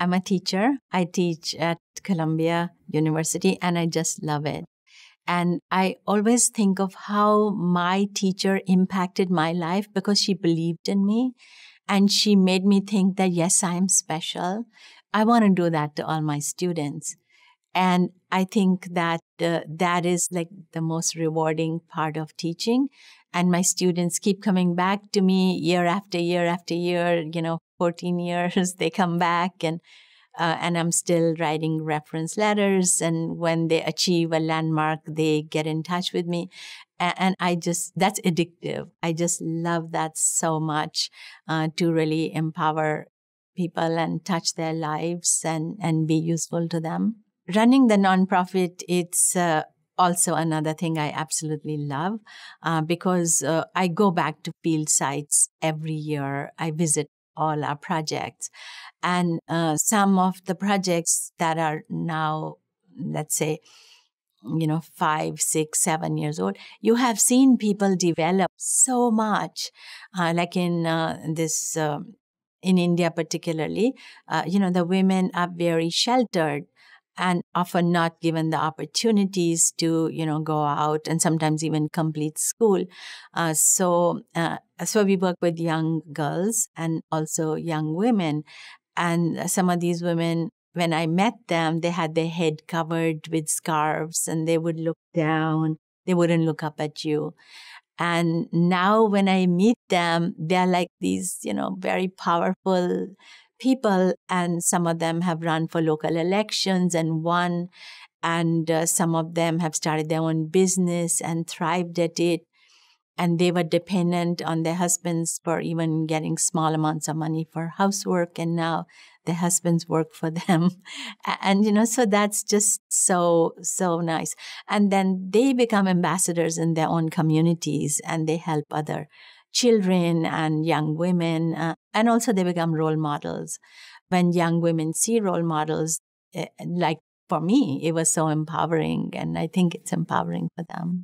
I'm a teacher. I teach at Columbia University and I just love it. And I always think of how my teacher impacted my life because she believed in me and she made me think that, yes, I am special. I want to do that to all my students. And I think that uh, that is like the most rewarding part of teaching. And my students keep coming back to me year after year after year, you know, 14 years they come back and uh, and I'm still writing reference letters. And when they achieve a landmark, they get in touch with me. And, I just, that's addictive. I just love that so much uh, to really empower people and touch their lives and, and be useful to them. Running the nonprofit, it's uh, also another thing I absolutely love uh, because uh, I go back to field sites every year. I visit all our projects. And uh, some of the projects that are now, let's say, you know, five, six, seven years old, you have seen people develop so much. Uh, like in uh, this, um, in India particularly, uh, you know, the women are very sheltered and often not given the opportunities to you know go out and sometimes even complete school uh, so uh, so we work with young girls and also young women and some of these women when i met them they had their head covered with scarves and they would look down they wouldn't look up at you and now when i meet them they're like these you know very powerful people, and some of them have run for local elections and won, and uh, some of them have started their own business and thrived at it. And they were dependent on their husbands for even getting small amounts of money for housework, and now their husbands work for them. and, you know, so that's just so, so nice. And then they become ambassadors in their own communities and they help other children and young women. Uh, and also, they become role models. When young women see role models, eh, like for me, it was so empowering. And I think it's empowering for them.